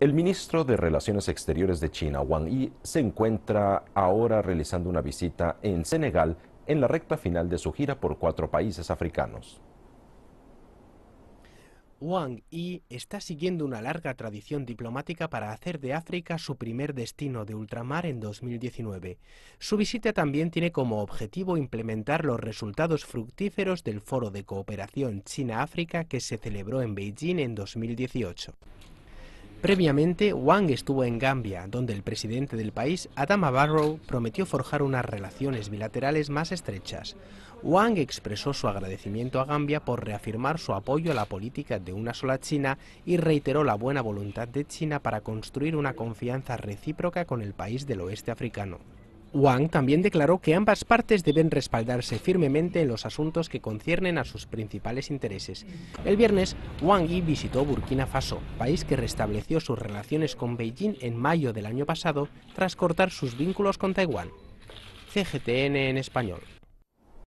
El ministro de Relaciones Exteriores de China, Wang Yi, se encuentra ahora realizando una visita en Senegal en la recta final de su gira por cuatro países africanos. Wang Yi está siguiendo una larga tradición diplomática para hacer de África su primer destino de ultramar en 2019. Su visita también tiene como objetivo implementar los resultados fructíferos del Foro de Cooperación China-África que se celebró en Beijing en 2018. Previamente, Wang estuvo en Gambia, donde el presidente del país, Adama Barrow, prometió forjar unas relaciones bilaterales más estrechas. Wang expresó su agradecimiento a Gambia por reafirmar su apoyo a la política de una sola China y reiteró la buena voluntad de China para construir una confianza recíproca con el país del oeste africano. Wang también declaró que ambas partes deben respaldarse firmemente en los asuntos que conciernen a sus principales intereses. El viernes, Wang Yi visitó Burkina Faso, país que restableció sus relaciones con Beijing en mayo del año pasado tras cortar sus vínculos con Taiwán. CGTN en español.